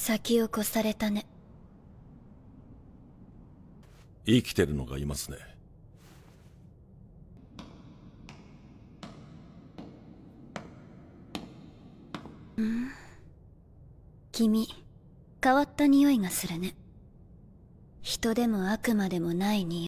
先を越されたね生きてるのがいますねん君変わった匂いがするね人でも悪魔でもない匂い